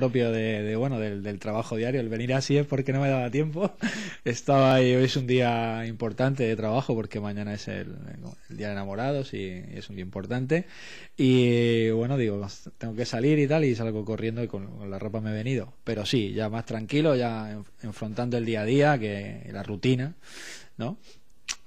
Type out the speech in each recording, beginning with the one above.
propio de, bueno, del, trabajo diario. El venir así es porque no me daba tiempo. Estaba ahí, hoy es un día importante de trabajo porque mañana es el, día de enamorados y, es un día importante. Y bueno, digo, tengo que salir y tal y salgo corriendo y con, con la ropa me he venido. Pero sí, ya más tranquilo, ya enfrentando el día a día, que la rutina, ¿no?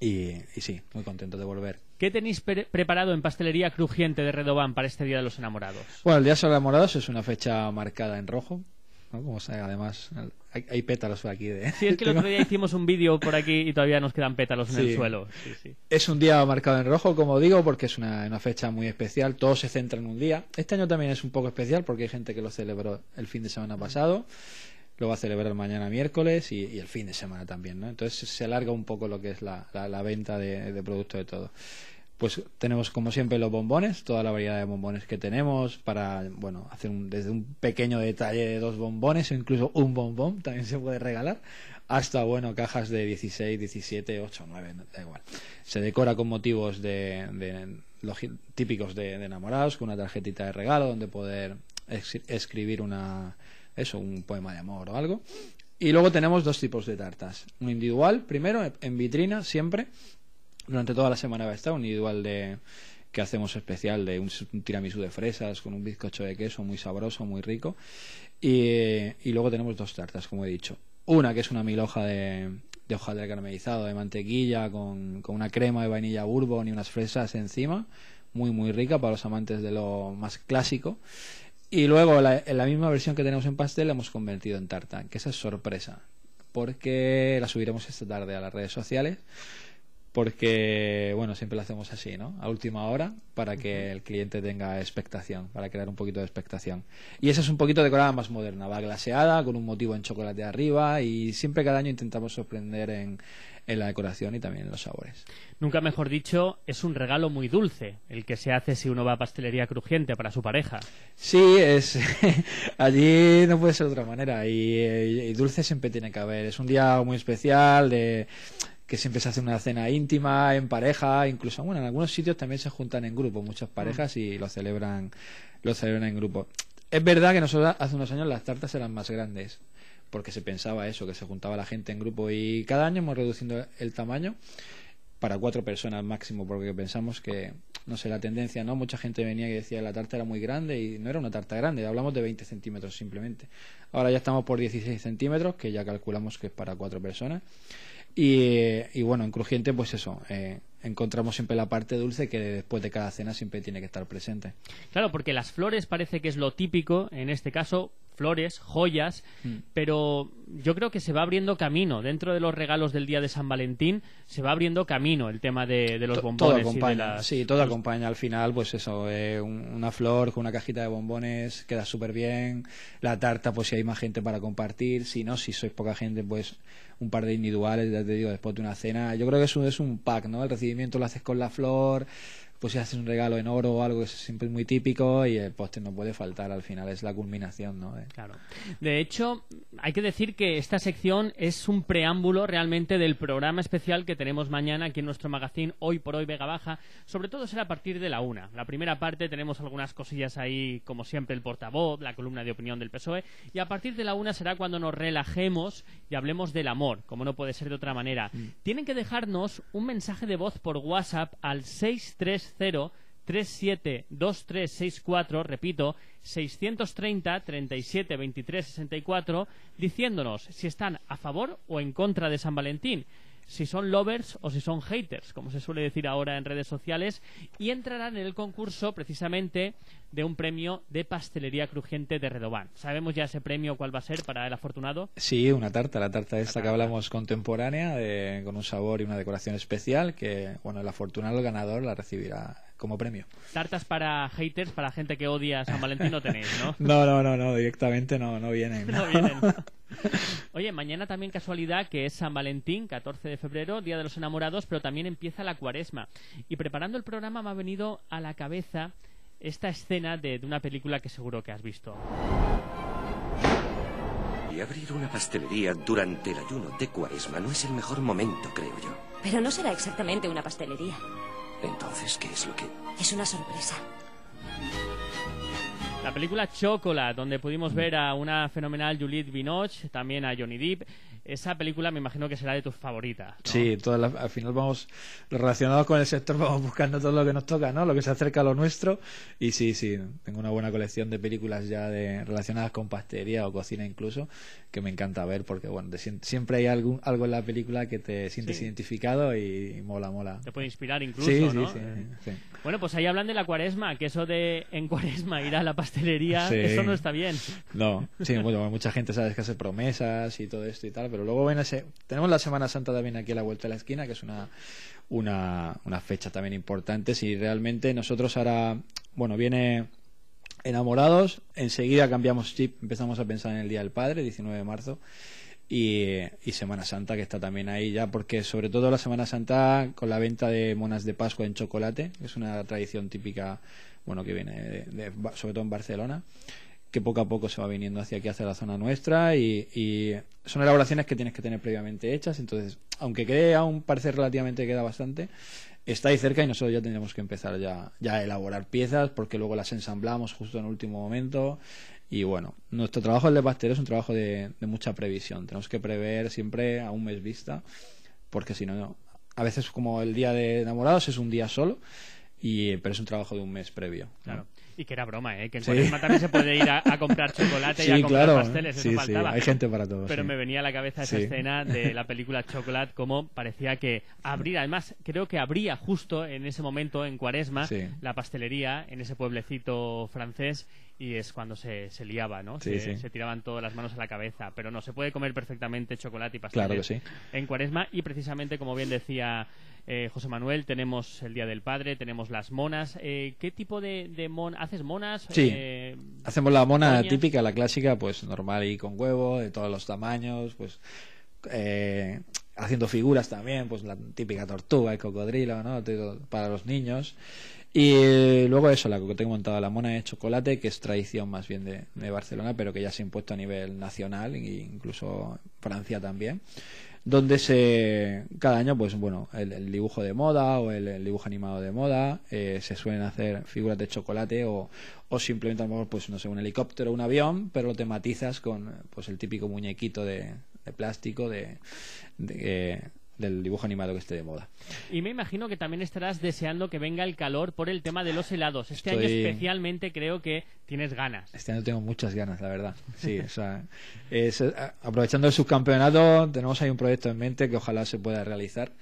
Y, sí, muy contento de volver. ¿Qué tenéis preparado en Pastelería Crujiente de Redován para este Día de los Enamorados? Bueno, el Día de los Enamorados es una fecha marcada en rojo. ¿no? Como sabe, además, hay, pétalos por aquí. Sí, es que el otro día hicimos un vídeo por aquí y todavía nos quedan pétalos en el suelo. Sí, Es un día marcado en rojo, como digo, porque es una, fecha muy especial. Todo se centra en un día. Este año también es un poco especial porque hay gente que lo celebró el fin de semana pasado lo va a celebrar mañana miércoles y, el fin de semana también, ¿no? Entonces se alarga un poco lo que es la, la, venta de, de productos de todo. Pues tenemos como siempre los bombones, toda la variedad de bombones que tenemos para, bueno, hacer un, desde un pequeño detalle de dos bombones o incluso un bombón también se puede regalar, hasta, bueno, cajas de 16, 17, 8, 9, da igual. Se decora con motivos de, típicos de, de enamorados, con una tarjetita de regalo donde poder escribir una eso, un poema de amor o algo. Y luego tenemos dos tipos de tartas. Un individual, primero, en vitrina, siempre. Durante toda la semana va a estar un individual de que hacemos especial de un, tiramisu tiramisú de fresas con un bizcocho de queso muy sabroso, muy rico. Y, luego tenemos dos tartas, como he dicho. Una que es una milhoja de, de caramelizado, de mantequilla, con, con una crema de vainilla bourbon y unas fresas encima. Muy, muy rica para los amantes de lo más clásico. Y luego la, la, misma versión que tenemos en pastel la hemos convertido en tarta, que esa es sorpresa, porque la subiremos esta tarde a las redes sociales porque, bueno, siempre lo hacemos así, ¿no? A última hora, para que el cliente tenga expectación, para crear un poquito de expectación. Y esa es un poquito decorada más moderna, va glaseada, con un motivo en chocolate arriba, y siempre cada año intentamos sorprender en, la decoración y también en los sabores. Nunca mejor dicho, es un regalo muy dulce el que se hace si uno va a pastelería crujiente para su pareja. Sí, es allí no puede ser de otra manera eh, y, dulce siempre tiene que haber. Es un día muy especial de que siempre se hace una cena íntima, en pareja, incluso, bueno, en algunos sitios también se juntan en grupo, muchas parejas mm. y lo celebran, lo celebran en grupo. Es verdad que nosotros hace unos años las tartas eran más grandes, porque se pensaba eso, que se juntaba la gente en grupo y cada año hemos reduciendo el tamaño para cuatro personas máximo, porque pensamos que, no sé, la tendencia, ¿no? Mucha gente venía y decía la tarta era muy grande y no era una tarta grande, hablamos de 20 centímetros simplemente. Ahora ya estamos por 16 centímetros, que ya calculamos que es para cuatro personas. Y, bueno, en Crujiente, pues eso, eh, encontramos siempre la parte dulce que después de cada cena siempre tiene que estar presente. Claro, porque las flores parece que es lo típico, en este caso, flores, joyas, mm. pero yo creo que se va abriendo camino. Dentro de los regalos del día de San Valentín se va abriendo camino el tema de, los bombones. Todo acompaña, sí, todo acompaña. Al final, pues eso, eh, una flor con una cajita de bombones queda súper bien. La tarta, pues si hay más gente para compartir. Si no, si sois poca gente, pues un par de individuales, ya te digo, después de una cena. Yo creo que eso es un pack, ¿no? El recibimiento lo haces con la flor, pues si haces un regalo en oro o algo que es siempre muy típico y el eh, postre pues no puede faltar al final es la culminación no de... Eh. claro de hecho hay que decir que esta sección es un preámbulo realmente del programa especial que tenemos mañana aquí en nuestro magazine hoy por hoy Vega Baja sobre todo será a partir de la una la primera parte tenemos algunas cosillas ahí como siempre el portavoz la columna de opinión del PSOE y a partir de la una será cuando nos relajemos y hablemos del amor como no puede ser de otra manera mm. tienen que dejarnos un mensaje de voz por WhatsApp al 63 cero tres siete dos tres seis cuatro repito seiscientos treinta treinta y siete veintitrés sesenta y cuatro diciéndonos si están a favor o en contra de San Valentín si son lovers o si son haters, como se suele decir ahora en redes sociales, y entrarán en el concurso precisamente de un premio de pastelería crujiente de Redobán. ¿Sabemos ya ese premio cuál va a ser para el afortunado? Sí, una tarta, la tarta esta que hablamos contemporánea, con un sabor y una decoración especial, que bueno, el afortunado el ganador la recibirá como premio. Tartas para haters, para gente que odia San Valentín no tenéis, ¿no? no, no, no, no, directamente no, no vienen. No, vienen. Oye, mañana también casualidad que es San Valentín, 14 de febrero, Día de los Enamorados, pero también empieza la cuaresma. Y preparando el programa me ha venido a la cabeza esta escena de una película que seguro que has visto. Y abrir una pastelería durante el ayuno de cuaresma no es el mejor momento, creo yo. Pero no será exactamente una pastelería. Entonces, ¿qué es lo que...? Es una sorpresa. La película Chocolate, donde pudimos ver a una fenomenal Juliette Binoche, también a Johnny Depp. Esa película me imagino que será de tus favoritas. Sí, todas al final vamos relacionados con el sector, vamos buscando todo lo que nos toca, ¿no? Lo que se acerca a lo nuestro. Y sí, sí, tengo una buena colección de películas ya de, relacionadas con pastelería o cocina incluso, que me encanta ver porque, bueno, siempre hay algo en la película que te sientes identificado y, mola, mola. Te puede inspirar incluso, ¿no? Sí, sí, sí. Bueno, pues ahí hablan de la cuaresma, que eso de en cuaresma ir a la pastelería eso no está bien. No, sí, bueno, mucha gente sabe que hace promesas y todo esto y tal, pero luego ven Tenemos la Semana Santa también aquí a la vuelta de la esquina, que es una, una, una fecha también importante. Si realmente nosotros ahora, bueno, viene enamorados, enseguida cambiamos chip, empezamos a pensar en el Día del Padre, 19 de marzo. Y, y, Semana Santa que está también ahí ya porque sobre todo la Semana Santa con la venta de monas de Pascua en chocolate que es una tradición típica bueno, que viene sobre todo en Barcelona, que poco a poco se va viniendo hacia aquí, hacia la zona nuestra, y, son elaboraciones que tienes que tener previamente hechas, entonces, aunque quede aún parece relativamente queda bastante, está ahí cerca y nosotros ya tendremos que empezar ya, ya a elaborar piezas, porque luego las ensamblamos justo en último momento, y bueno, nuestro trabajo de pastel es un trabajo de, de mucha previsión, tenemos que prever siempre a un mes vista, porque si no, a veces como el día de enamorados es un día solo y, pero es un trabajo de un mes previo. Y que era broma, ¿eh? que en Cuaresma también se puede ir a, comprar chocolate y a comprar pasteles, eso hay gente para Pero me venía a la cabeza esa escena de la película Chocolate, como parecía que abrir, además creo que abría justo en ese momento, en Cuaresma, la pastelería en ese pueblecito francés y es cuando se, se liaba, ¿no? se, tiraban todas las manos a la cabeza. Pero no, se puede comer perfectamente chocolate y pasteles en cuaresma y precisamente, como bien decía eh, José Manuel, tenemos el Día del Padre, tenemos las monas. Eh, ¿Qué tipo de, de ¿Haces monas? Sí. Eh, Hacemos la mona típica, la clásica, pues normal y con huevo, de todos los tamaños, pues. Eh, haciendo figuras también, pues la típica tortuga, el cocodrilo, ¿no? Para los niños. Y luego eso, la que tengo montada la mona de chocolate, que es tradición más bien de, de, Barcelona, pero que ya se ha impuesto a nivel nacional e incluso Francia también donde se cada año pues bueno el, dibujo de moda o el, dibujo animado de moda eh, se suelen hacer figuras de chocolate o, o simplemente a pues no sé un helicóptero un avión pero lo tematizas con pues el típico muñequito de, de plástico de, de, eh, del dibujo animado que esté de moda. Y me imagino que también estarás deseando que venga el calor por el tema de los helados. Este año especialmente creo que tienes ganas. Este año tengo muchas ganas, la verdad. Sí, eh, aprovechando el subcampeonato, tenemos ahí un proyecto en mente que ojalá se pueda realizar.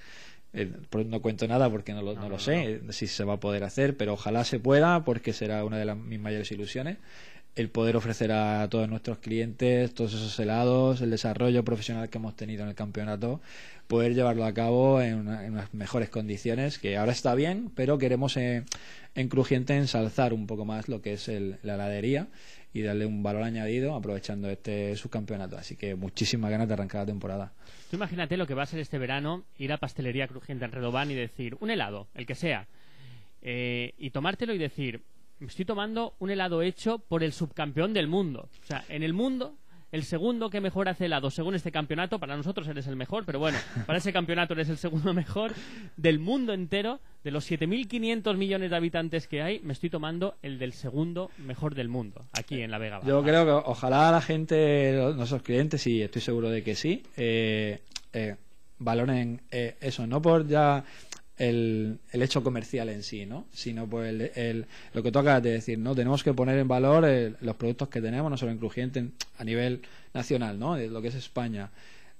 Eh, no cuento nada porque no lo, sé si se va a poder hacer, pero ojalá se pueda porque será una de las, mis mayores ilusiones el poder ofrecer a todos nuestros clientes todos esos helados, el desarrollo profesional que hemos tenido en el campeonato, poder llevarlo a cabo en, unas mejores condiciones, que ahora está bien, pero queremos eh, en Crujiente ensalzar un poco más lo que es la heladería y darle un valor añadido aprovechando este subcampeonato. Así que muchísimas ganas de arrancar la temporada. Tú imagínate lo que va a ser este verano ir a Pastelería Crujiente en Redobán y decir, un helado, el que sea, eh, y tomártelo y decir, me estoy tomando un helado hecho por el subcampeón del mundo. O sea, en el mundo, el segundo que mejor hace helado según este campeonato, para nosotros eres el mejor, pero bueno, para ese campeonato eres el segundo mejor del mundo entero, de los 7.500 millones de habitantes que hay, me estoy tomando el del segundo mejor del mundo, aquí en la Vega Yo creo que ojalá la gente, nuestros clientes, y estoy seguro de que sí, eh, eh, valoren eh, eso, no por ya el, hecho comercial en sí, ¿no? Sino pues el, lo que toca es decir, ¿no? Tenemos que poner en valor eh, los productos que tenemos, no solo en Crujiente, a nivel nacional, ¿no? De lo que es España.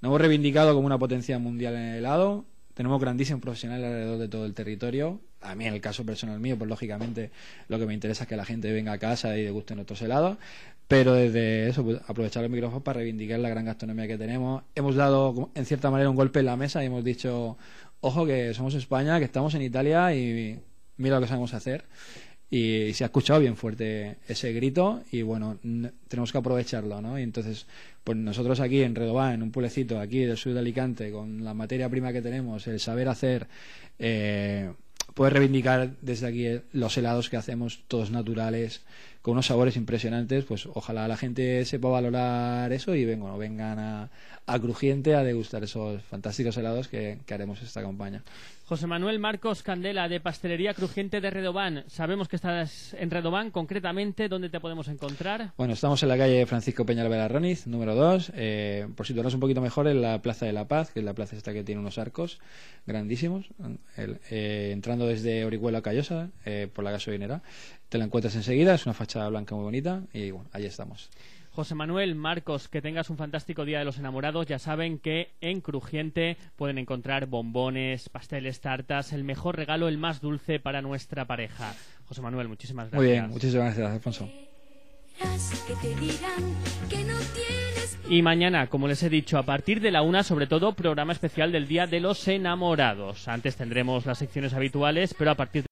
Nos hemos reivindicado como una potencia mundial en el helado. Tenemos grandísimos profesionales alrededor de todo el territorio. A mí, en el caso personal mío, pues lógicamente lo que me interesa es que la gente venga a casa y deguste nuestros helados. Pero desde eso, pues, aprovechar el micrófono para reivindicar la gran gastronomía que tenemos. Hemos dado, en cierta manera, un golpe en la mesa y hemos dicho, ojo, que somos España, que estamos en Italia y mira lo que sabemos hacer. Y se ha escuchado bien fuerte ese grito y bueno, tenemos que aprovecharlo, ¿no? Y entonces, pues nosotros aquí en Redobá, en un pueblecito aquí del sur de Alicante, con la materia prima que tenemos, el saber hacer... Eh, Puedes reivindicar desde aquí eh, los helados que hacemos, todos naturales, con unos sabores impresionantes, pues ojalá la gente sepa valorar eso y vengan a, Crujiente a degustar esos fantásticos helados que, que haremos esta campaña. José Manuel Marcos Candela, de Pastelería Crujiente de Redobán. Sabemos que estás en Redobán, concretamente, ¿dónde te podemos encontrar? Bueno, estamos en la calle Francisco Peñalvera Roniz, número 2. Eh, por situarnos un poquito mejor, en la Plaza de la Paz, que es la plaza esta que tiene unos arcos grandísimos, eh, entrando desde Orihuela a Callosa, eh, por la gasolinera. Te la encuentras enseguida, es una fachada blanca muy bonita, y bueno, ahí estamos. José Manuel, Marcos, que tengas un fantástico Día de los Enamorados. Ya saben que en Crujiente pueden encontrar bombones, pasteles, tartas, el mejor regalo, el más dulce para nuestra pareja. José Manuel, muchísimas gracias. Muy bien, muchísimas gracias, Alfonso. Y mañana, como les he dicho, a partir de la una, sobre todo, programa especial del Día de los Enamorados. Antes tendremos las secciones habituales, pero a partir de